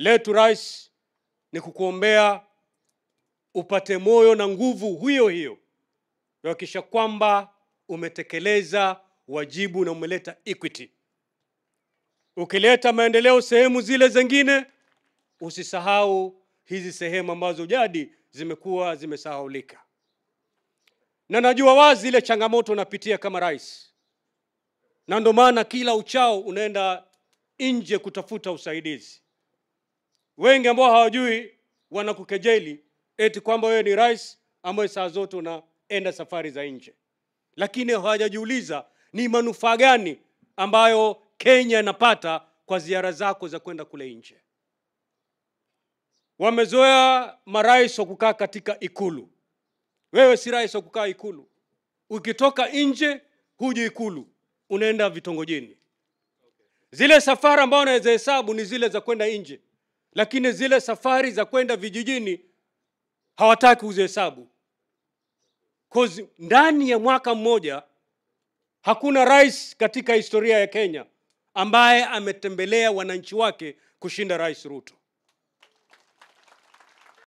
letu rais ni kukuombea upate moyo na nguvu hiyo hiyo kuhakikisha kwamba umetekeleza wajibu na umeleta equity. Ukileta maendeleo sehemu zile zingine, usisahau hizi sehemu ambazo jadi zimekuwa zimesahaulika, na najua wazi ile changamoto unapitia kama rais, na ndio maana kila uchao unaenda nje kutafuta usaidizi wengi ambao hawajui wanakukejeli eti kwamba wewe ni rais ambaye saa zote unaenda safari za nje, lakini hawajajiuliza ni manufaa gani ambayo Kenya inapata kwa ziara zako za kwenda kule nje. Wamezoea marais wa kukaa katika ikulu. Wewe si rais wa kukaa ikulu. Ukitoka nje huji ikulu, unaenda vitongojini. Zile safari ambayo unaweza hesabu ni zile za kwenda nje lakini zile safari za kwenda vijijini hawataki uzihesabu cause ndani ya mwaka mmoja hakuna rais katika historia ya Kenya ambaye ametembelea wananchi wake kushinda Rais Ruto.